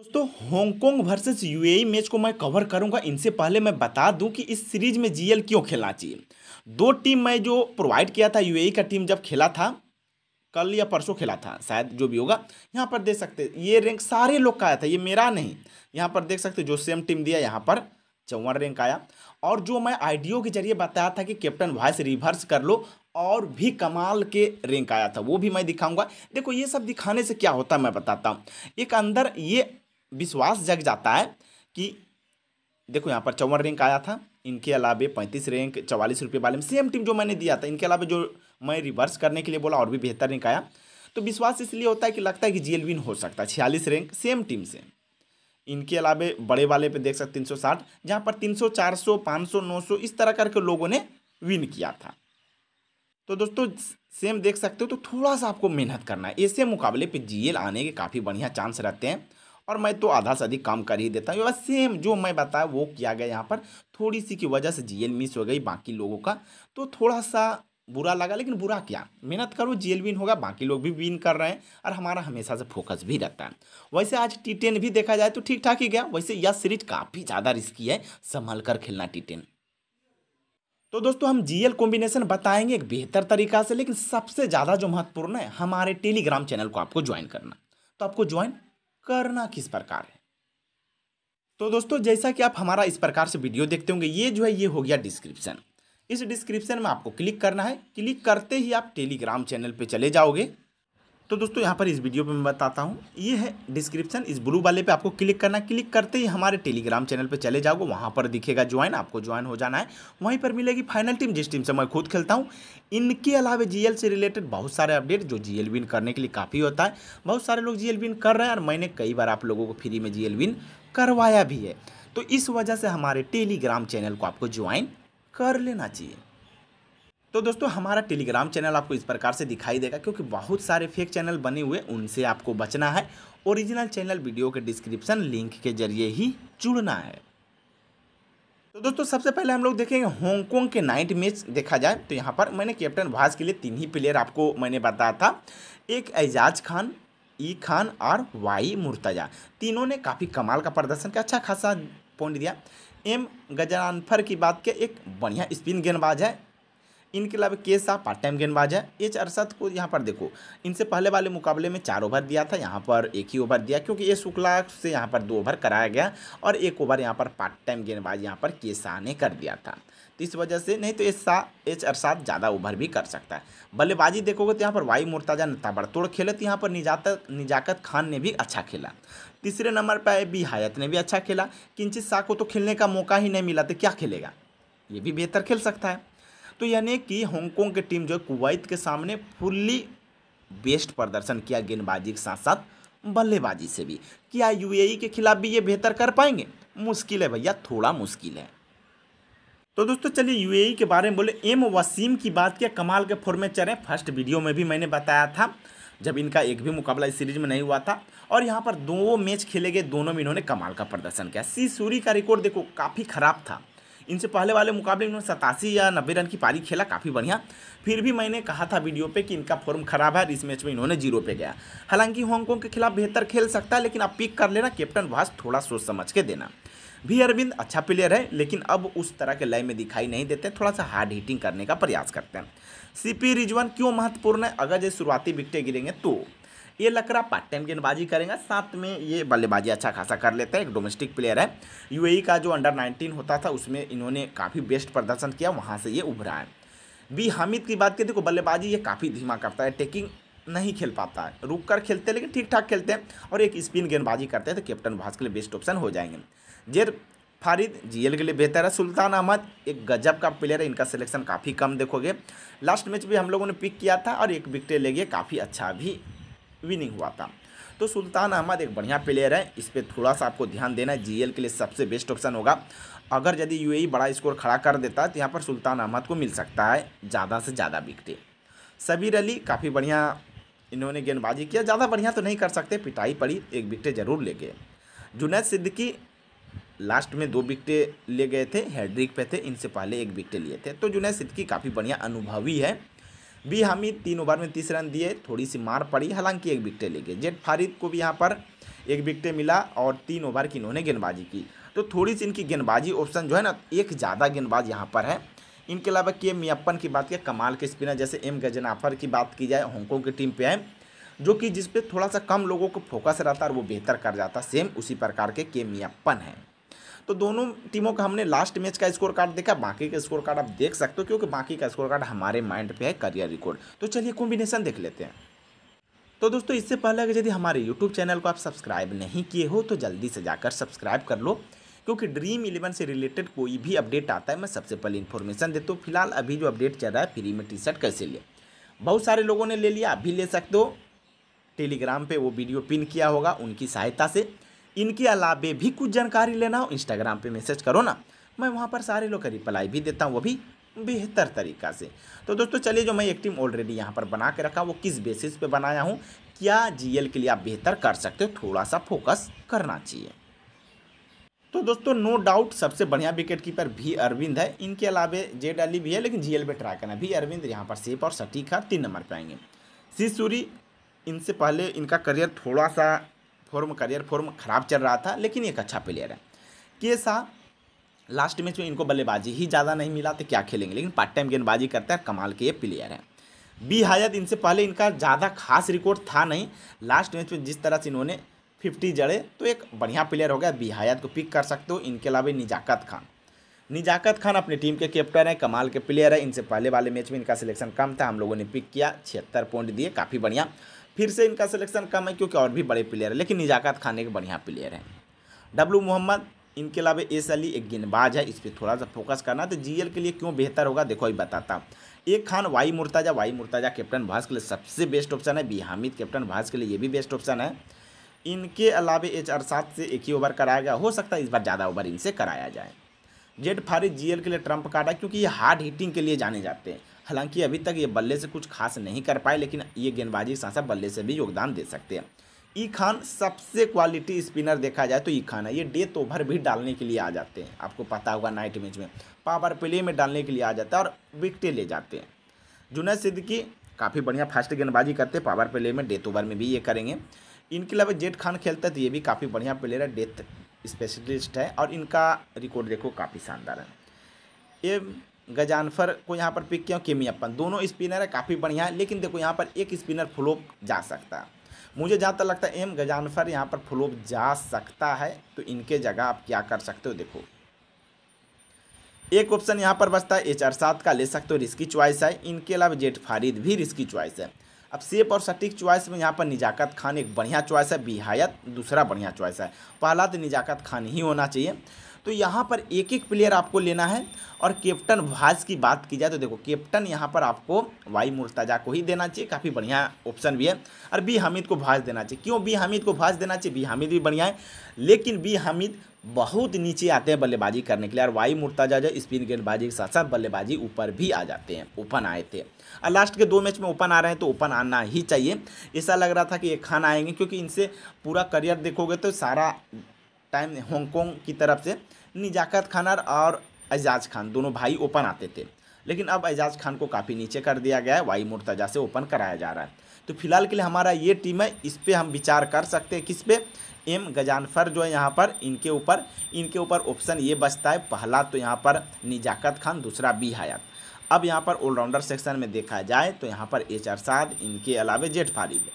दोस्तों Hong Kong versus UAE match को मैं कवर करूंगा इनसे पहले मैं बता दूं कि इस सीरीज में जीएल क्यों खेलना चाहिए दो टीम मैं जो प्रोवाइड किया था यूएई e का टीम जब खेला था कल या परसों खेला था शायद जो भी होगा यहाँ पर देख सकते ये रैंक सारे लोग का आया था ये मेरा नहीं यहाँ पर देख सकते जो सेम टीम दिया यहाँ पर चौवन रैंक आया और जो मैं आइडियो के जरिए बताया था कि कैप्टन वाइस रिवर्स कर लो और भी कमाल के रैंक आया था वो भी मैं दिखाऊंगा देखो ये सब दिखाने से क्या होता है मैं बताता हूँ एक अंदर ये विश्वास जग जाता है कि देखो यहाँ पर चौवन रैंक आया था इनके अलावे पैंतीस रैंक चवालीस रुपये वाले में सेम टीम जो मैंने दिया था इनके अलावा जो मैं रिवर्स करने के लिए बोला और भी बेहतर रैंक आया तो विश्वास इसलिए होता है कि लगता है कि जीएल विन हो सकता है छियालीस रैंक सेम टीम से इनके अलावे बड़े वाले पे देख सकते तीन सौ साठ जहाँ पर तीन सौ चार सौ पाँच सौ नौ सौ इस तरह करके लोगों ने विन किया था तो दोस्तों सेम देख सकते हो तो थोड़ा सा आपको मेहनत करना है ऐसे मुकाबले पे जीएल आने के काफ़ी बढ़िया चांस रहते हैं और मैं तो आधा से अधिक काम कर ही देता हूँ सेम जो मैं बताया वो किया गया यहाँ पर थोड़ी सी की वजह से जीएल मिस हो गई बाकी लोगों का तो थोड़ा सा बुरा लगा लेकिन बुरा क्या मेहनत करो जेल विन होगा बाकी लोग भी विन कर रहे हैं और हमारा हमेशा से फोकस भी रहता है वैसे आज टी टेन भी देखा जाए तो ठीक ठाक ही गया वैसे यह सीरीज काफ़ी ज़्यादा रिस्की है संभल कर खेलना टी टेन तो दोस्तों हम जीएल कॉम्बिनेशन बताएंगे एक बेहतर तरीका से लेकिन सबसे ज़्यादा जो महत्वपूर्ण है हमारे टेलीग्राम चैनल को आपको ज्वाइन करना तो आपको ज्वाइन करना किस प्रकार है तो दोस्तों जैसा कि आप हमारा इस प्रकार से वीडियो देखते होंगे ये जो है ये हो गया डिस्क्रिप्शन इस डिस्क्रिप्शन में आपको क्लिक करना है क्लिक करते ही आप टेलीग्राम चैनल पे चले जाओगे तो दोस्तों यहाँ पर इस वीडियो पे मैं बताता हूँ ये है डिस्क्रिप्शन इस ब्लू वाले पे आपको क्लिक करना क्लिक करते ही हमारे टेलीग्राम चैनल पे चले जाओगे वहाँ पर दिखेगा ज्वाइन आपको ज्वाइन हो जाना है वहीं पर मिलेगी फाइनल टीम जिस टीम से मैं खुद खेलता हूँ इनके अलावा जीएल से रिलेटेड बहुत सारे अपडेट जो जी विन करने के लिए काफ़ी होता है बहुत सारे लोग जी विन कर रहे हैं और मैंने कई बार आप लोगों को फ्री में जी विन करवाया भी है तो इस वजह से हमारे टेलीग्राम चैनल को आपको ज्वाइन कर लेना चाहिए तो दोस्तों हमारा टेलीग्राम चैनल आपको इस प्रकार से दिखाई देगा क्योंकि बहुत सारे फेक चैनल बने हुए उनसे आपको बचना है ओरिजिनल चैनल वीडियो के डिस्क्रिप्शन लिंक के जरिए ही जुड़ना है तो दोस्तों सबसे पहले हम लोग देखेंगे हांगकॉन्ग के नाइट मैच देखा जाए तो यहाँ पर मैंने कैप्टन भाज के लिए तीन ही प्लेयर आपको मैंने बताया था एक एजाज खान ई खान और वाई मुर्तजा तीनों ने काफ़ी कमाल का प्रदर्शन किया अच्छा खासा पॉइंट दिया एम गजानफर की बात के एक बढ़िया स्पिन गेंदबाज है इनके अलावा के शाह पार्ट टाइम गेंदबाज है एच अरसद को यहाँ पर देखो इनसे पहले वाले मुकाबले में चार ओवर दिया था यहाँ पर एक ही ओवर दिया क्योंकि ये शुक्ला से यहाँ पर दो ओवर कराया गया और एक ओवर यहाँ पर पार्ट टाइम गेंदबाज यहाँ पर के शाह ने कर दिया था तो इस वजह से नहीं तो एच शाह एच अरसाद ज़्यादा ओवर भी कर सकता है बल्लेबाजी देखोगे तो यहाँ पर वाई मुर्ताजा ताबड़तोड़ खेले तो यहाँ पर निजात निजाकत खान ने भी अच्छा खेला तीसरे नंबर पर बी हायत ने भी अच्छा खेला किंचित शाह को तो खेलने का मौका ही नहीं मिला तो क्या खेलेगा ये भी बेहतर खेल सकता है तो यानी कि हांगकॉन्ग की टीम जो है कुवैत के सामने फुल्ली बेस्ट प्रदर्शन किया गेंदबाजी के साथ साथ बल्लेबाजी से भी क्या यूएई के खिलाफ भी ये बेहतर कर पाएंगे मुश्किल है भैया थोड़ा मुश्किल है तो दोस्तों चलिए यूएई के बारे में बोले एम वसीम की बात किया कमाल के फोर में चरें फर्स्ट वीडियो में भी मैंने बताया था जब इनका एक भी मुकाबला इस सीरीज में नहीं हुआ था और यहाँ पर दो मैच खेले गए दोनों में इन्होंने कमाल का प्रदर्शन किया सी सूरी का रिकॉर्ड देखो काफ़ी खराब था इनसे पहले वाले मुकाबले इन्होंने सतासी या नब्बे रन की पारी खेला काफ़ी बढ़िया फिर भी मैंने कहा था वीडियो पे कि इनका फॉर्म खराब है और इस मैच में इन्होंने जीरो पे गया हालांकि हांगकॉन्ग के खिलाफ बेहतर खेल सकता है लेकिन अब पिक कर लेना कैप्टन वास थोड़ा सोच समझ के देना भी अरविंद अच्छा प्लेयर है लेकिन अब उस तरह के लय में दिखाई नहीं देते थोड़ा सा हार्ड हिटिंग करने का प्रयास करते हैं सीपी रिजवान क्यों महत्वपूर्ण है अगर ये शुरुआती विकटें गिरेंगे तो ये लकरा पार्ट टाइम गेंदबाजी करेंगे साथ में ये बल्लेबाजी अच्छा खासा कर लेते हैं एक डोमेस्टिक प्लेयर है यूएई e का जो अंडर 19 होता था उसमें इन्होंने काफ़ी बेस्ट प्रदर्शन किया वहाँ से ये उभरा है बी हामिद की बात की देखो बल्लेबाजी ये काफ़ी धीमा करता है टेकिंग नहीं खेल पाता है रुक कर खेलते हैं लेकिन ठीक ठाक खेलते हैं और एक स्पिन गेंदबाजी करते हैं तो कैप्टन भाज के लिए बेस्ट ऑप्शन हो जाएंगे जेर फारिद जीएल के लिए बेहतर है सुल्तान अहमद एक गजब का प्लेयर है इनका सिलेक्शन काफ़ी कम देखोगे लास्ट मैच भी हम लोगों ने पिक किया था और एक विकटे ले गए काफ़ी अच्छा भी विनिंग हुआ था तो सुल्तान अहमद एक बढ़िया प्लेयर है इस पर थोड़ा सा आपको ध्यान देना है जीएल के लिए सबसे बेस्ट ऑप्शन होगा अगर यदि यूएई e बड़ा स्कोर खड़ा कर देता है तो यहाँ पर सुल्तान अहमद को मिल सकता है ज़्यादा से ज़्यादा विकटे सबीर अली काफ़ी बढ़िया इन्होंने गेंदबाजी किया ज़्यादा बढ़िया तो नहीं कर सकते पिटाई पड़ी एक विकटे जरूर ले गए जुनैद सिद्दीकी लास्ट में दो विकटे ले गए थे हैड्रिक पे थे इनसे पहले एक विकटे लिए थे तो जुनैद सिद्दीकी काफ़ी बढ़िया अनुभवी है बी हमीद तीन ओवर में तीस रन दिए थोड़ी सी मार पड़ी हालांकि एक विकटे ले गए जेट फारिद को भी यहाँ पर एक विकटे मिला और तीन ओवर की इन्होंने गेंदबाजी की तो थोड़ी सी इनकी गेंदबाजी ऑप्शन जो है ना एक ज़्यादा गेंदबाज यहाँ पर है इनके अलावा के मियप्पन की बात किया कमाल के स्पिनर जैसे एम गजनाफर की बात की जाए हांगकॉन्ग की टीम पे है जो कि जिस पे थोड़ा सा कम लोगों को फोकस रहता है और वो बेहतर कर जाता सेम उसी प्रकार के के मियप्पन हैं तो दोनों टीमों का हमने लास्ट मैच का स्कोर कार्ड देखा बाकी का स्कोर कार्ड आप देख सकते हो क्योंकि बाकी का स्कोर कार्ड हमारे माइंड पे है करियर रिकॉर्ड तो चलिए कॉम्बिनेशन देख लेते हैं तो दोस्तों इससे पहले अगर यदि हमारे यूट्यूब चैनल को आप सब्सक्राइब नहीं किए हो तो जल्दी से जाकर सब्सक्राइब कर लो क्योंकि ड्रीम इलेवन से रिलेटेड कोई भी अपडेट आता है मैं सबसे पहले इन्फॉर्मेशन देता हूँ फिलहाल अभी जो अपडेट चल रहा है फ्री में टी शर्ट कैसे लिया बहुत सारे लोगों ने ले लिया आप भी ले सकते हो टेलीग्राम पे वो वीडियो पिन किया होगा उनकी सहायता से इनके अलावे भी कुछ जानकारी लेना हो इंस्टाग्राम पे मैसेज करो ना मैं वहाँ पर सारे लोग का रिप्लाई भी देता हूँ वो भी बेहतर तरीका से तो दोस्तों चलिए जो मैं एक टीम ऑलरेडी यहाँ पर बना के रखा वो किस बेसिस पे बनाया हूँ क्या जीएल के लिए आप बेहतर कर सकते हो थोड़ा सा फोकस करना चाहिए तो दोस्तों नो डाउट सबसे बढ़िया विकेट कीपर भी अरविंद है इनके अलावा जेड अली भी है लेकिन जीएल पे ट्राई करना भी अरविंद यहाँ पर सेफ और सटीक है तीन नंबर पे आएंगे सी सूरी इनसे पहले इनका करियर थोड़ा सा फॉर्म करियर फॉर्म खराब चल रहा था लेकिन एक अच्छा प्लेयर है के साथ लास्ट मैच में इनको बल्लेबाजी ही ज़्यादा नहीं मिला तो क्या खेलेंगे लेकिन पार्ट टाइम गेंदबाजी करता है कमाल के ये प्लेयर है बी हायद इनसे पहले इनका ज़्यादा खास रिकॉर्ड था नहीं लास्ट मैच में जिस तरह से इन्होंने फिफ्टी जड़े तो एक बढ़िया प्लेयर हो गया बी हायद को पिक कर सकते हो इनके अलावा निजाकत खान निजाकत खान अपनी टीम के कैप्टन है कमाल के प्लेयर है इनसे पहले वाले मैच में इनका सिलेक्शन कम था हम लोगों ने पिक किया छिहत्तर पॉइंट दिए काफ़ी बढ़िया फिर से इनका सिलेक्शन कम है क्योंकि और भी बड़े प्लेयर है लेकिन निजाकत खान एक बढ़िया प्लेयर है डब्लू मोहम्मद इनके अलावा एस अली एक गेंदबाज है इस पर थोड़ा सा फोकस करना तो जीएल के लिए क्यों बेहतर होगा देखो अभी बताता हूँ एक Khan Y Murtaza Y Murtaza captain भाज के लिए सबसे बेस्ट ऑप्शन है बी हामिद कैप्टन भाज के लिए ये भी बेस्ट ऑप्शन है इनके अलावा एच अरसात से एक ही ओवर कराया गया हो सकता है इस बार ज़्यादा ओवर इनसे कराया जाए जेड फारिज जीएल के लिए ट्रंप काटा क्योंकि ये हार्ड हिटिंग के लिए जाने जाते हैं हालांकि अभी तक ये बल्ले से कुछ खास नहीं कर पाए लेकिन ये गेंदबाजी के साथ साथ बल्ले से भी योगदान दे सकते हैं ई खान सबसे क्वालिटी स्पिनर देखा जाए तो ई खान है ये डेथ ओवर तो भी डालने के लिए आ जाते हैं आपको पता होगा नाइट मैच में पावर प्ले में डालने के लिए आ जाता है और विकटें ले जाते हैं जुनेद सिद्दीकी काफ़ी बढ़िया फास्ट गेंदबाजी करते हैं पावर प्ले में डेथ ओवर तो में भी ये करेंगे इनके अलावा जेट खान खेलता है तो ये भी काफ़ी बढ़िया प्लेयर है डेथ स्पेशलिस्ट है और इनका रिकॉर्ड देखो काफ़ी शानदार है ये गजानफर को यहाँ पर पिक किया अपन दोनों स्पिनर है काफ़ी बढ़िया है लेकिन देखो यहाँ पर एक स्पिनर फ्लोप जा सकता है मुझे जहाँ तक लगता है एम गजानफर यहाँ पर फ्लोप जा सकता है तो इनके जगह आप क्या कर सकते हो देखो एक ऑप्शन यहाँ पर बचता है एच अरसात का ले सकते हो रिस्की च्वाइस है इनके अलावा जेट फारिद भी रिस्की च्वाइस है अब सेफ और सटीक च्वाइस में यहाँ पर निजाकत खान एक बढ़िया च्वाइस है बिहायत दूसरा बढ़िया च्वाइस है पहला तो निजाकत खान ही होना चाहिए तो यहाँ पर एक एक प्लेयर आपको लेना है और कैप्टन भाज की बात की जाए तो देखो कैप्टन यहाँ पर आपको वाई मुर्ताजा को ही देना चाहिए काफ़ी बढ़िया ऑप्शन भी है और बी हमीद को भाज देना चाहिए क्यों बी हमीद को भाज देना चाहिए बी हामिद भी बढ़िया है लेकिन बी हमिद बहुत नीचे आते हैं बल्लेबाजी करने के लिए और वाई मुर्ताजा जो स्पिन गेंदबाजी के साथ साथ बल्लेबाजी ऊपर भी आ जाते हैं ओपन आए थे और लास्ट के दो मैच में ओपन आ रहे हैं तो ओपन आना ही चाहिए ऐसा लग रहा था कि ये खान आएंगे क्योंकि इनसे पूरा करियर देखोगे तो सारा टाइम हांगकॉन्ग की तरफ से निजाकत खान और एजाज खान दोनों भाई ओपन आते थे लेकिन अब एजाज खान को काफ़ी नीचे कर दिया गया है वाई मुर्तजा से ओपन कराया जा रहा है तो फिलहाल के लिए हमारा ये टीम है इस पर हम विचार कर सकते हैं किस पे एम गजानफर जो है यहाँ पर इनके ऊपर इनके ऊपर ऑप्शन ये बचता है पहला तो यहाँ पर निजाकत खान दूसरा बी हयात अब यहाँ पर ऑलराउंडर सेक्शन में देखा जाए तो यहाँ पर एच अरसाद इनके अलावे जेठ फारिद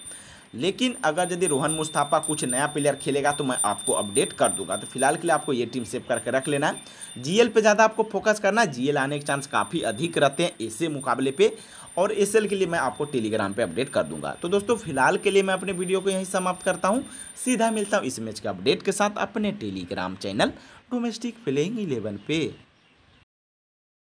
लेकिन अगर यदि रोहन मुस्ताफा कुछ नया प्लेयर खेलेगा तो मैं आपको अपडेट कर दूंगा तो फिलहाल के लिए आपको ये टीम सेव करके रख लेना है जीएल पे ज़्यादा आपको फोकस करना है जीएल आने के चांस काफ़ी अधिक रहते हैं ऐसे मुकाबले पे और एस के लिए मैं आपको टेलीग्राम पे अपडेट कर दूंगा तो दोस्तों फिलहाल के लिए मैं अपने वीडियो को यहीं समाप्त करता हूँ सीधा मिलता हूँ इस मैच के अपडेट के साथ अपने Telegram channel domestic playing eleven पे